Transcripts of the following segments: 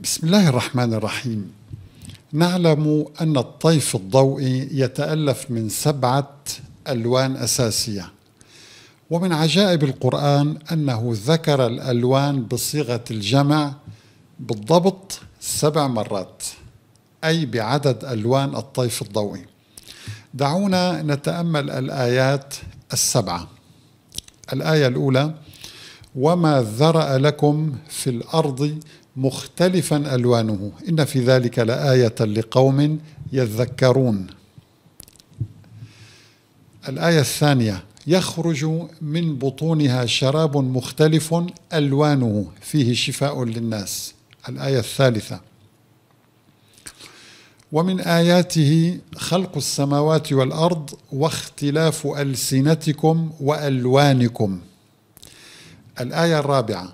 بسم الله الرحمن الرحيم نعلم أن الطيف الضوئي يتألف من سبعة ألوان أساسية ومن عجائب القرآن أنه ذكر الألوان بصيغة الجمع بالضبط سبع مرات أي بعدد ألوان الطيف الضوئي دعونا نتأمل الآيات السبعة الآية الأولى وما ذرأ لكم في الأرض مختلفا ألوانه إن في ذلك لآية لقوم يذكرون الآية الثانية يخرج من بطونها شراب مختلف ألوانه فيه شفاء للناس الآية الثالثة ومن آياته خلق السماوات والأرض واختلاف ألسنتكم وألوانكم الآية الرابعة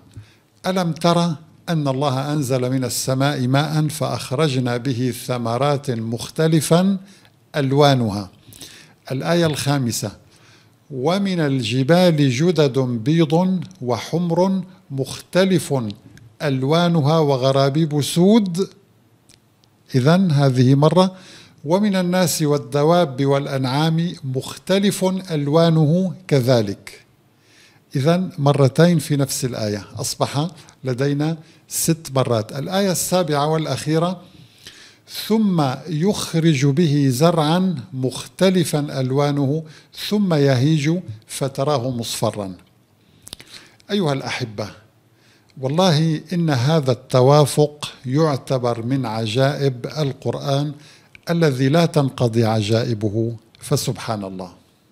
ألم ترى أن الله أنزل من السماء ماء فأخرجنا به ثمرات مختلفا ألوانها الآية الخامسة ومن الجبال جدد بيض وحمر مختلف ألوانها وغرابيب سود إذا هذه مرة ومن الناس والدواب والأنعام مختلف ألوانه كذلك إذا مرتين في نفس الآية أصبح لدينا ست مرات الآية السابعة والأخيرة ثم يخرج به زرعا مختلفا ألوانه ثم يهيج فتراه مصفرا أيها الأحبة والله إن هذا التوافق يعتبر من عجائب القرآن الذي لا تنقضي عجائبه فسبحان الله